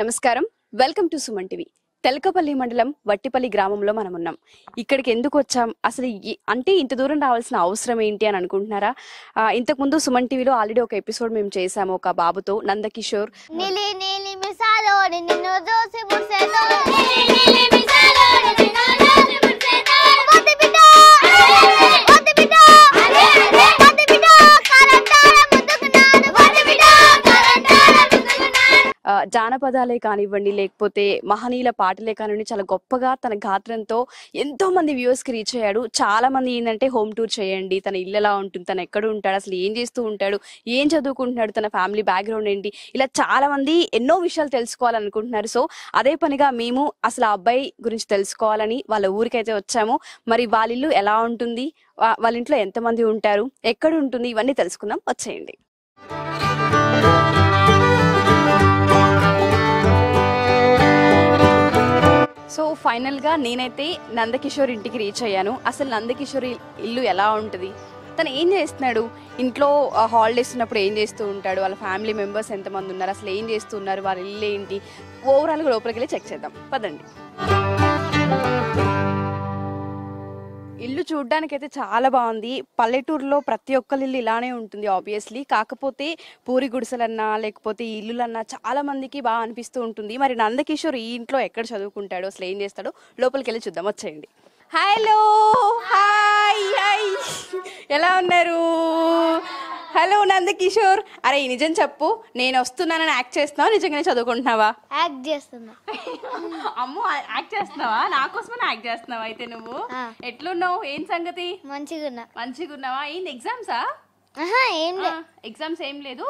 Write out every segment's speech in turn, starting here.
నమస్కారం welcome to Suman TV Telakapalli మండలం వట్టిపల్లి గ్రామంలో మనం ఉన్నాం ఇక్కడికి ఎందుకు వచ్చాం అసలు అంటే ఇంత దూరం రావాల్సిన అవసరం ఏంటి అని అనుకుంటున్నారా ఇంతకుముందు సుమన్ టీవీలో ఆల్రెడీ ఒక ఎపిసోడ్ మేము చేసాము ఒక బాబుతో నందకిషోర్ జానపదాలే కానివ్వండి లేకపోతే మహనీయుల పాటలే కానివ్వండి చాలా గొప్పగా తన గాత్రంతో ఎంతో మంది వ్యూవర్స్కి రీచ్ అయ్యాడు చాలా మంది ఏంటంటే హోమ్ టూర్ చేయండి తన ఇల్లు ఎలా ఉంటుంది తను ఎక్కడ ఉంటాడు అసలు ఏం చేస్తూ ఉంటాడు ఏం చదువుకుంటున్నాడు తన ఫ్యామిలీ బ్యాక్గ్రౌండ్ ఏంటి ఇలా చాలా మంది ఎన్నో విషయాలు తెలుసుకోవాలనుకుంటున్నారు సో అదే పనిగా మేము అసలు ఆ అబ్బాయి గురించి తెలుసుకోవాలని వాళ్ళ ఊరికైతే వచ్చాము మరి వాళ్ళ ఇల్లు ఎలా ఉంటుంది వాళ్ళ ఇంట్లో ఎంతమంది ఉంటారు ఎక్కడ ఉంటుంది ఇవన్నీ తెలుసుకుందాం వచ్చేయండి సో ఫైనల్గా నేనైతే నందకిషోర్ ఇంటికి రీచ్ అయ్యాను అసలు నందకిషోర్ ఇల్లు ఎలా ఉంటుంది తను ఏం చేస్తున్నాడు ఇంట్లో హాలిడేస్ ఉన్నప్పుడు ఏం చేస్తూ ఉంటాడు వాళ్ళ ఫ్యామిలీ మెంబర్స్ ఎంతమంది ఉన్నారు అసలు ఏం చేస్తున్నారు వాళ్ళ ఇల్లు ఏంటి ఓవరాల్గా లోపలికి వెళ్ళి చెక్ చేద్దాం పదండి ఇల్లు చూడడానికి అయితే చాలా బాగుంది పల్లెటూరులో ప్రతి ఒక్కరి ఇల్లు ఇలానే ఉంటుంది ఆబ్వియస్లీ కాకపోతే పూరి గుడిసెలన్నా లేకపోతే ఇల్లులన్నా చాలా మందికి బాగా అనిపిస్తూ ఉంటుంది మరి నందకిషోర్ ఈ ఇంట్లో ఎక్కడ చదువుకుంటాడో అసలు ఏం చేస్తాడో లోపలికి వెళ్ళి చూద్దాం వచ్చేయండి హలో హాయ్ హాయ్ ఎలా ఉన్నారు హలో కిషోర్ అరే ఈ నిజం చెప్పు నేను వస్తున్నానని యాక్ట్ చేస్తున్నావు నిజంగానే చదువుకుంటున్నావా యాక్ట్ చేస్తున్నా అమ్మ యాక్ట్ చేస్తున్నావా నా కోసమే యాక్ట్ చేస్తున్నావా అయితే నువ్వు ఎట్లున్నావు ఏం సంగతి మంచిగా ఉన్నా మంచిగా ఉన్నావా ఏంది ఎగ్జామ్సా ఏం ఎగ్జామ్స్ ఏం లేదు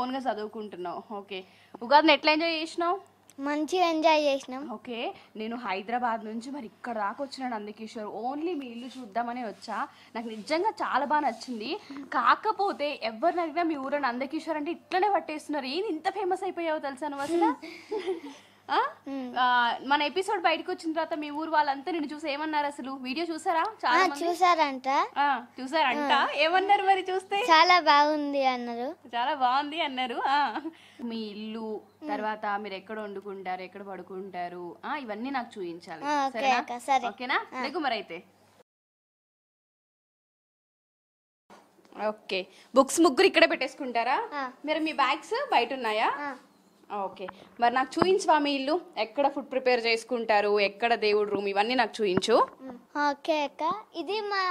ఓన్ గా చదువుకుంటున్నావు ఓకే ఉగాది ఎట్లా ఎంజాయ్ చేసినావు మంచిగా ఎంజాయ్ చేసినాం ఓకే నేను హైదరాబాద్ నుంచి మరి ఇక్కడ దాకా వచ్చిన అందుకేశ్వర్ ఓన్లీ మీ ఇల్లు చూద్దామని వచ్చా నాకు నిజంగా చాలా బాగా నచ్చింది కాకపోతే ఎవరిని అడిగినా మీ ఊరని అందకేశ్వర్ అంటే ఇట్లనే పట్టేస్తున్నారు ఏంది ఇంత ఫేమస్ అయిపోయావు తెలుసా నువ్వు మన ఎపిసోడ్ బయటకు వచ్చిన తర్వాత మీ ఊరు వాళ్ళంతా నిన్ను చూసి ఏమన్నారు అసలు వీడియో చూసారా చాలా చూసారంట చూసారంట ఏమన్నారు మరి చూస్తే చాలా బాగుంది అన్నారు చాలా బాగుంది అన్నారు మీ ఇల్లు తర్వాత మీరు ఎక్కడ వండుకుంటారు ఎక్కడ పడుకుంటారు ఇవన్నీ నాకు చూపించాలి ఓకేనా లేకు మరి అయితే ఓకే బుక్స్ ముగ్గురు ఇక్కడ పెట్టేసుకుంటారా మీరు మీ బ్యాగ్స్ బయట ఉన్నాయా ఓకే ah, మరి నాకు చూయించు మీ ఇల్లు ఎక్కడ ఫుడ్ ప్రిపేర్ చేసుకుంటారు ఎక్కడ దేవుడు రూమ్ ఇవన్నీ నాకు చూయించు ఓకే hmm. అక్క ఇది మా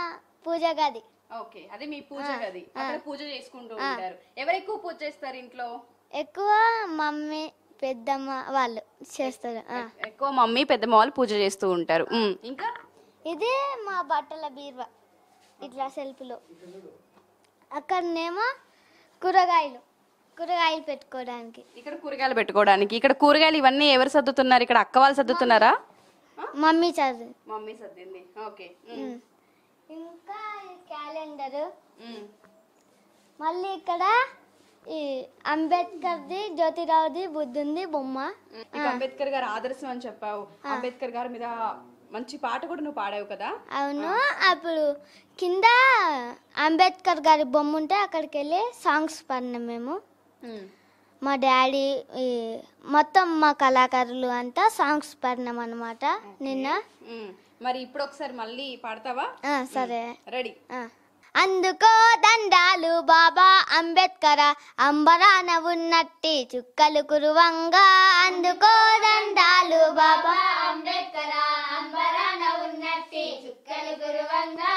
పూజ గది ఓకే అది మీ పూజ గది ah, అక్కడ ah. పూజ చేసుకుంటూ ఉంటారు ఎవరు ఎక్కువ పూజ చేస్తారు ఇంట్లో ఎక్కువ మమ్మీ పెద్దమ్మ వాళ్ళు చేస్తారు ఎక్కువ మమ్మీ పెద్దమ్మ వాళ్ళు పూజ చేస్తూ ఉంటారు hmm. ఇంకా ఇది మా బట్టల బీరువా ఇట్లా సెల్ఫ్లో అక్కడనేమో కూరగాయలు కూరగాయలు పెట్టుకోవడానికి ఇక్కడ కూరగాయలు పెట్టుకోవడానికి ఇక్కడ కూరగాయలు ఇవన్నీ ఎవరు సర్దుతున్నారు ఇక్కడ అక్క వాళ్ళు సర్దుతున్నారా మమ్మీ చదువు మమ్మీ సర్దింది ఓకే ఇంకా క్యాలెండర్ మళ్ళీ ఇక్కడ ఈ జ్యోతిరావు జ్యోతిరావుది బుద్ధుంది బొమ్మ అంబేద్కర్ గారు ఆదర్శం అని చెప్పావు అంబేద్కర్ గారి మీద మంచి పాట కూడా నువ్వు పాడావు కదా అవును అప్పుడు కింద అంబేద్కర్ గారి బొమ్మ ఉంటే అక్కడికి వెళ్ళి సాంగ్స్ పాడినాం మేము Hmm. మా డాడీ మొత్తం మా కళాకారులు అంతా సాంగ్స్ పాడినాం అనమాట నిన్న hmm. మరి ఇప్పుడు ఒకసారి మళ్ళీ పాడతావా hmm. సరే రెడీ అందుకో దండాలు బాబా అంబేద్కర అంబరాన ఉన్నట్టి చుక్కలు కురువంగా అందుకో దండాలు బాబా అంబేద్కర అంబరాన ఉన్నట్టి చుక్కలు కురువంగా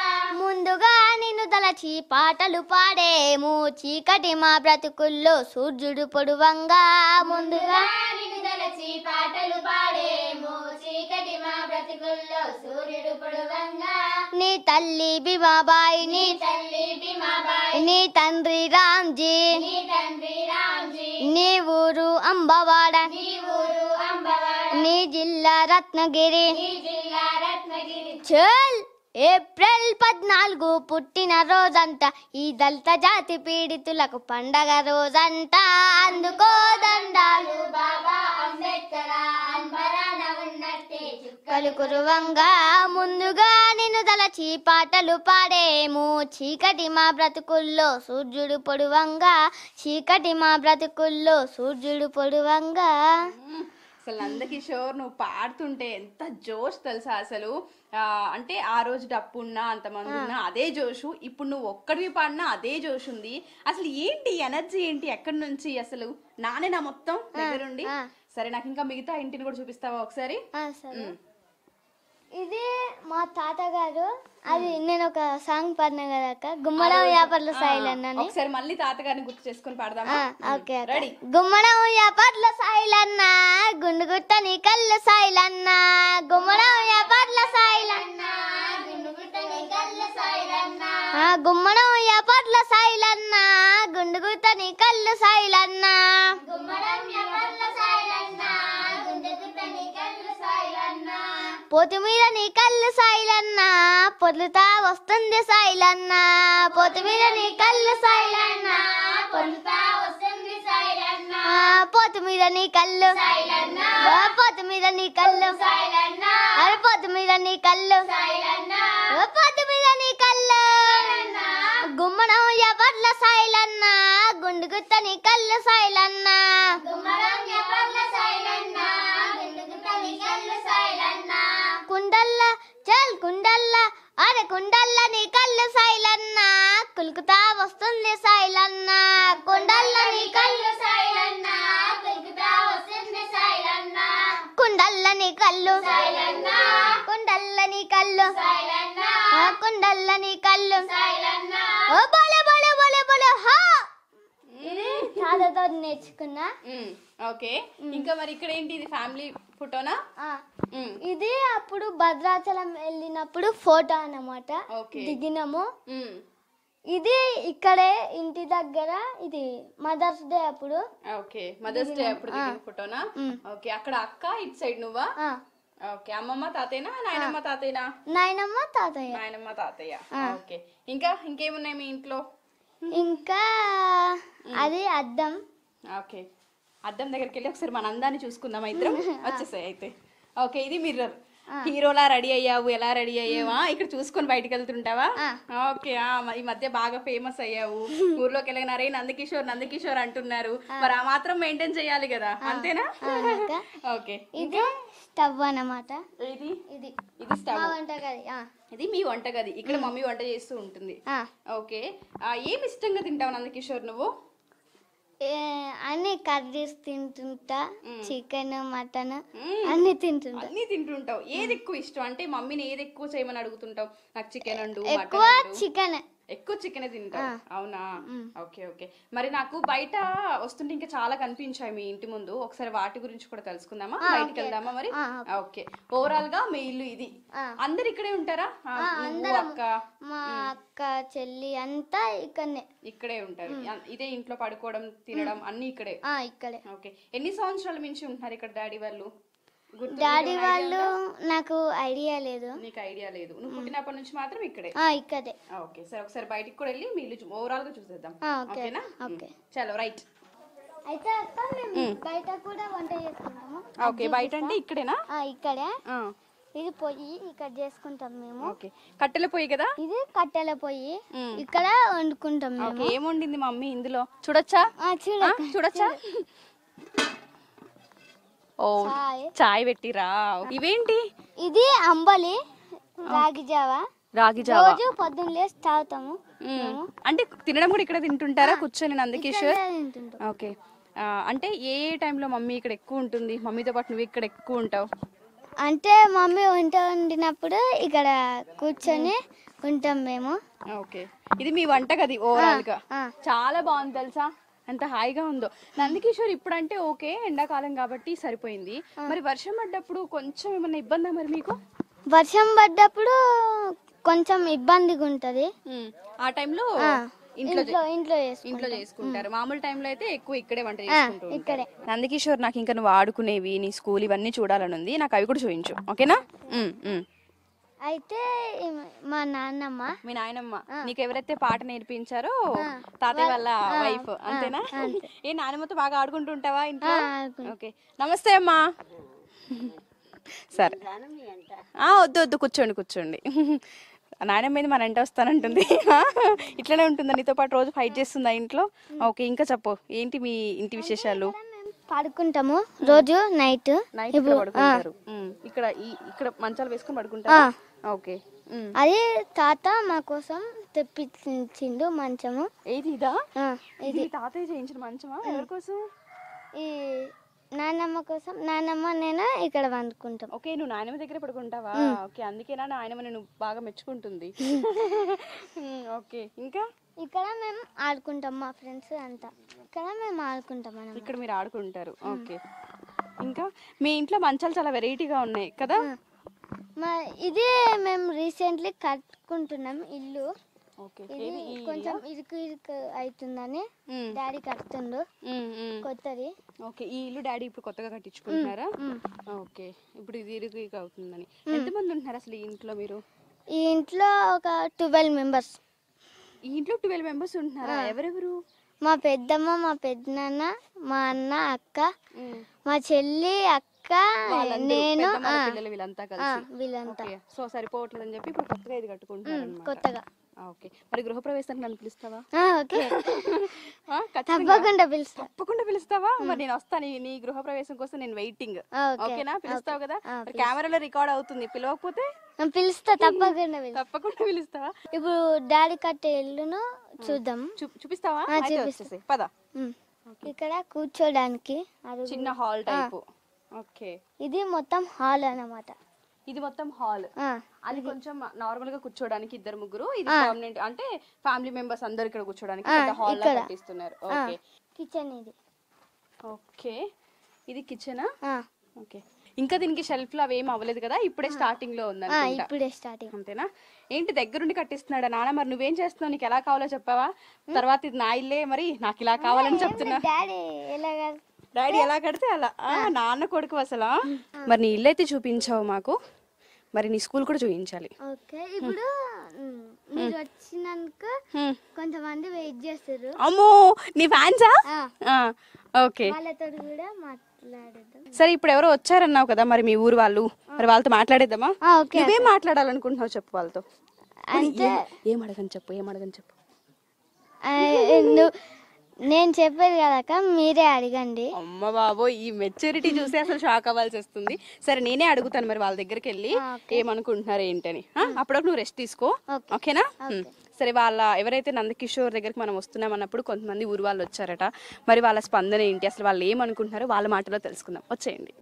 వచ్చి పాటలు పాడేము చీకటి మా బ్రతుకుల్లో సూర్యుడు పొడువంగా ముందుగా నిన్నుదలచి పాటలు పాడేము చీకటి మా బ్రతుకుల్లో సూర్యుడు పొడువంగా నీ తల్లి భీమాబాయి నీ తల్లి భీమాబాయి నీ తండ్రి రామ్జీ నీ తండ్రి రామ్జీ నీ ఊరు అంబవాడ నీ ఊరు అంబవాడ నీ జిల్లా రత్నగిరి నీ జిల్లా రత్నగిరి చల్ ఏప్రిల్ పద్నాలుగు పుట్టిన రోజంట ఈ దళిత జాతి పీడితులకు పండగ రోజంట అందుకో దండాలు బాబా అంబేద్కర్ అంబరాన కురువంగా ముందుగా నిన్ను దలచి పాటలు పాడేము చీకటి మా బ్రతుకుల్లో సూర్యుడు పొడువంగా చీకటి మా బ్రతుకుల్లో సూర్యుడు పొడువంగా అసలు అందరికీ షోర్ నువ్వు పాడుతుంటే ఎంత జోష్ తెలుసా అసలు అంటే ఆ రోజు డప్పు ఉన్నా అంతమంది ఉన్నా అదే జోషు ఇప్పుడు నువ్వు ఒక్కడివి పాడినా అదే జోష్ ఉంది అసలు ఏంటి ఎనర్జీ ఏంటి ఎక్కడి నుంచి అసలు నానే నా మొత్తం దగ్గరుండి సరే నాకు ఇంకా మిగతా ఇంటిని కూడా చూపిస్తావా ఒకసారి ఇది మా తాత గారు అది నేను ఒక సాంగ్ పాడినా కదా అక్క గుమ్మడం వ్యాపారుల సాయిల్ అన్నాను ఒకసారి మళ్ళీ తాత గారిని గుర్తు చేసుకుని పాడదామా ఓకే రెడీ గుమ్మడం వ్యాపారుల సాయిల్ అన్న గుండు గుట్ట నీ కళ్ళు సాయిల్ అన్న గుమ్మడ వ్యాపారుల సాయిల్ అన్న గుమ్మడ వ్యాపారుల సాయిల్ పొత్తు మీద నీ కళ్ళు సాయిలన్న పొద్దుతా వస్తుంది సాయిలన్న పొత్తు మీద నీ కళ్ళు సాయిలన్న పొద్దుతా వస్తుంది సాయిలన్న పొత్తు మీద నీ కళ్ళు సాయిలన్న పొత్తు మీద నీ కళ్ళు సాయిలన్న అరే పొత్తు మీద నీ కళ్ళు సాయిలన్న పొత్తు మీద నీ కళ్ళు గుమ్మడం ఎవర్ల సాయిలన్న గుండు గుత్త నీ కళ్ళు సాయిలన్న గుమ్మడం వస్తుంది సైలన్న కుండల్లని కళ్ళు సైలన్న పిలుపుతా వస్తుంది సైలన్న కుండల్లని కళ్ళు సైలన్న కుండల్లని కళ్ళు సైలన్న కుండల్లని కళ్ళు సైలన్న ఓ బోలే బోలే బోలే బోలే హా తాతతో నేర్చుకున్నా ఓకే ఇంకా మరి ఇక్కడ ఏంటి ఇది ఫ్యామిలీ ఫోటోనా ఇది అప్పుడు భద్రాచలం వెళ్ళినప్పుడు ఫోటో అన్నమాట దిగినాము ఇది ఇక్కడే ఇంటి దగ్గర ఇది మదర్స్ డే అప్పుడు ఓకే మదర్స్ డే అప్పుడు ఫోటోనా ఓకే అక్కడ అక్క ఇటు సైడ్ నువ్వా ఓకే అమ్మమ్మ తాతయ్యనా నాయనమ్మ తాతయ్యనా నాయనమ్మ తాతయ్య నాయనమ్మ తాతయ్య ఓకే ఇంకా ఇంకేమున్నాయి మీ ఇంట్లో ఇంకా అది అద్దం ఓకే అద్దం దగ్గరికి వెళ్ళి ఒకసారి మన అందాన్ని చూసుకుందాం మిత్రం వచ్చేసాయి అయితే ఓకే ఇది మిర్రర్ హీరోలా రెడీ అయ్యావు ఎలా రెడీ అయ్యావా ఇక్కడ చూసుకొని బయటకు వెళ్తుంటావా ఓకే ఈ మధ్య బాగా ఫేమస్ అయ్యావు ఊర్లోకి వెళ్ళగనరే నందకిషోర్ నందకిషోర్ అంటున్నారు మరి ఆ మాత్రం మెయింటైన్ చేయాలి కదా అంతేనా ఓకే ఇది స్టవ్ అన్నమాట ఇది ఇది ఇది స్టవ్ ఇది మీ ఇక్కడ మమ్మీ వంట చేస్తూ ఉంటుంది ఓకే ఏమి ఇష్టంగా తింటావు నందకిషోర్ నువ్వు అన్ని కర్రీస్ తింటుంటా చికెన్ మటన్ అన్ని తింటుంటా అన్ని తింటుంటావు ఏది ఎక్కువ ఇష్టం అంటే మమ్మీని ఏది ఎక్కువ చేయమని అడుగుతుంటావు నాకు చికెన్ అండు ఎక్కువ చికెన్ ఎక్కువ చికెన్ తింటారు అవునా ఓకే ఓకే మరి నాకు బయట వస్తుంటే ఇంకా చాలా కనిపించాయి మీ ఇంటి ముందు ఒకసారి వాటి గురించి కూడా తెలుసుకుందామా బయటికి వెళ్దామా మరి ఓకే ఓవరాల్ గా మీ ఇల్లు ఇది అందరు ఇక్కడే ఉంటారా అక్క మా అక్క చెల్లి అంతా ఇక్కడనే ఇక్కడే ఉంటారు ఇదే ఇంట్లో పడుకోవడం తినడం అన్ని ఇక్కడే ఇక్కడే ఓకే ఎన్ని సంవత్సరాల నుంచి ఉంటున్నారు ఇక్కడ డాడీ వాళ్ళు డాడీ వాళ్ళు నాకు ఐడియా లేదు నీకు ఐడియా లేదు నువ్వు పుట్టినప్పటి నుంచి మాత్రం ఇక్కడే ఇక్కడే ఓకే సరే ఒకసారి బయటికి కూడా వెళ్ళి మీరు ఓవరాల్ గా చూసేద్దాం ఓకేనా ఓకే చలో రైట్ అయితే అక్క మేము బయట కూడా వంట చేసుకుంటాము ఓకే బయట అంటే ఇక్కడేనా ఇక్కడే ఇది పొయ్యి ఇక్కడ చేసుకుంటాం మేము ఓకే కట్టెల పొయ్యి కదా ఇది కట్టెల పొయ్యి ఇక్కడ వండుకుంటాం మేము ఏముండింది మమ్మీ ఇందులో చూడొచ్చా ఆ చూడొచ్చా ఓ చాయ్ పెట్టిరా ఇవేంటి ఇది అంబలి రాగి జావా రాగి జావా రోజు పొద్దున్న లేచి తాగుతాము అంటే తినడం కూడా ఇక్కడ తింటుంటారా కూర్చొని నందకిషోర్ ఓకే అంటే ఏ టైంలో మమ్మీ ఇక్కడ ఎక్కువ ఉంటుంది మమ్మీతో పాటు నువ్వు ఇక్కడ ఎక్కువ ఉంటావు అంటే మమ్మీ వంట వండినప్పుడు ఇక్కడ కూర్చొని ఉంటాం మేము ఓకే ఇది మీ వంట గది ఓవరాల్ గా చాలా బాగుంది తెలుసా ఎంత హాయిగా ఉందో నందికిషోర్ ఇప్పుడంటే ఓకే ఎండాకాలం కాబట్టి సరిపోయింది మరి వర్షం పడ్డప్పుడు కొంచెం ఏమైనా ఇబ్బందా మరి మీకు వర్షం పడ్డప్పుడు కొంచెం ఇబ్బందిగా ఉంటది ఆ టైంలో ఇంట్లో ఇంట్లో ఇంట్లో చేసుకుంటారు మామూలు టైంలో అయితే ఎక్కువ ఇక్కడే వంట చేసుకుంటారు ఇక్కడే నాకు ఇంకా నువ్వు ఆడుకునేవి నీ స్కూల్ ఇవన్నీ చూడాలని ఉంది నాకు అవి కూడా చూపించు ఓకేనా అయితే మా నాన్నమ్మ మీ నాయనమ్మ నీకు ఎవరైతే పాట నేర్పించారో తాతయ్య వాళ్ళ వైఫ్ అంతేనా ఏ నాన్నమ్మతో బాగా ఆడుకుంటూ ఉంటావా ఇంట్లో ఓకే నమస్తే అమ్మా సరే వద్దు వద్దు కూర్చోండి కూర్చోండి నాయనమ్మ మీద మన ఇంట వస్తానంటుంది ఇట్లనే ఉంటుందా నీతో పాటు రోజు ఫైట్ చేస్తుందా ఇంట్లో ఓకే ఇంకా చెప్పు ఏంటి మీ ఇంటి విశేషాలు పడుకుంటాము రోజు నైట్ నైట్ ఇక్కడ పడుకుంటారు ఇక్కడ ఈ- ఇక్కడ మంచాలు వేసుకొని పడుకుంటారు ఓకే ఉమ్. అది తాత మా కోసం తెప్పించిండు మంచము ఏది ఇదా ఆ, ఇది తాతయ్య చేయించిన మంచమా ఎవరి కోసం ఈ నాన్నమ్మ కోసం నాన్నమ్మ నేను ఇక్కడ వండుకుంటాం ఓకే నువ్వు నాయనమ్మ దగ్గర పడుకుంటావా ఓకే అందుకేనా నాయనమ్మ నేను బాగా మెచ్చుకుంటుంది ఓకే ఇంకా ఇక్కడ మేము ఆడుకుంటాం మా ఫ్రెండ్స్ అంతా ఇక్కడ మేము ఆడుకుంటాం మనం ఇక్కడ మీరు ఆడుకుంటారు ఓకే ఇంకా మీ ఇంట్లో మంచాలు చాలా వెరైటీగా ఉన్నాయి కదా మా ఇది మేము రీసెంట్లీ కట్టుకుంటున్నాం ఇల్లు ఇది కొంచెం ఇరుకు ఇరుకు అవుతుందని డాడీ కడుతుండు కొత్తది ఓకే ఈ ఇల్లు డాడీ ఇప్పుడు కొత్తగా కట్టించుకుంటున్నారా ఓకే ఇప్పుడు ఇది ఇరుకు ఇరుకు అవుతుందని ఎంతమంది ఉంటున్నారు అసలు ఈ ఇంట్లో మీరు ఈ ఇంట్లో ఒక ట్వెల్వ్ మెంబర్స్ ఇంట్లో ట్వెల్వ్ మెంబర్స్ ఉంటున్నారా ఎవరెవరు మా పెద్దమ్మ మా పెద్దనాన్న మా అన్న అక్క మా చెల్లి అక్క నేను వీళ్ళంతా సో అని చెప్పి ఇప్పుడు కొత్తగా ఇది కట్టుకుంటున్నాను కొత్తగా ఓకే మరి గృహప్రవేశానికి నన్ను పిలుస్తావా ఓకే తప్పకుండా పిలుస్తా తప్పకుండా పిలుస్తావా మరి నేను వస్తాను నీ గృహప్రవేశం కోసం నేను వెయిటింగ్ ఓకే. ఓకేనా పిలుస్తావు కదా మరి కెమెరాలో రికార్డ్ అవుతుంది పిలవకపోతే పిలుస్తా తప్పకుండా తప్పకుండా పిలుస్తావా ఇప్పుడు డాడీ కట్టే ఇల్లును చూద్దాం చూపిస్తావా పద ఇక్కడ కూర్చోడానికి చిన్న హాల్ టైపు ఓకే ఇది మొత్తం హాల్ అన్నమాట ఇది మొత్తం హాల్ అది కొంచెం నార్మల్ గా కూర్చోడానికి ఇద్దరు ముగ్గురు ఇది పర్మనెంట్ అంటే ఫ్యామిలీ మెంబర్స్ అందరు ఇక్కడ కూర్చోడానికి హాల్ లా కట్టిస్తున్నారు ఓకే కిచెన్ ఇది ఓకే ఇది కిచెనా ఓకే ఇంకా దీనికి షెల్ఫ్ లో అవేం అవ్వలేదు కదా ఇప్పుడే స్టార్టింగ్ లో ఉంది ఇప్పుడే స్టార్టింగ్ అంతేనా ఏంటి దగ్గరుండి కట్టిస్తున్నాడా నాన్న మరి నువ్వేం చేస్తున్నావు నీకు ఎలా కావాలో చెప్పావా తర్వాత ఇది నా ఇల్లే మరి నాకు ఇలా కావాలని చెప్తున్నా డాడీ ఎలా కడితే అలా నాన్న కొడుకు అసలు మరి నీ ఇల్లు అయితే చూపించావు మాకు మరి నీ స్కూల్ కూడా చూపించాలి ఓకే ఇప్పుడు మీరు వచ్చినాక కొంతమంది వెయిట్ చేస్తారు అమ్మో నీ ఫ్యాన్సా ఓకే వాళ్ళతో కూడా సరే ఇప్పుడు ఎవరో వచ్చారన్నావు కదా మరి మీ ఊరు వాళ్ళు మరి వాళ్ళతో మాట్లాడేద్దామా నువ్వేం మాట్లాడాలనుకుంటున్నావు చెప్పు వాళ్ళతో అంటే ఏం అడగని చెప్పు ఏం అడగని చెప్పు నేను చెప్పేది కదక మీరే అడగండి అమ్మ బాబో ఈ మెచ్యూరిటీ చూసి అసలు షాక్ అవ్వాల్సి వస్తుంది సరే నేనే అడుగుతాను మరి వాళ్ళ దగ్గరికి వెళ్ళి ఏమనుకుంటున్నారు ఏంటని అప్పుడప్పుడు నువ్వు రెస్ట్ తీసుకో ఓకేనా సరే వాళ్ళ ఎవరైతే నందకిషోర్ దగ్గరికి మనం వస్తున్నాం అన్నప్పుడు కొంతమంది ఊరు వాళ్ళు వచ్చారట మరి వాళ్ళ స్పందన ఏంటి అసలు వాళ్ళు ఏమనుకుంటున్నారో వాళ్ళ మాటలో తెలుసుకుందాం వచ్చేయండి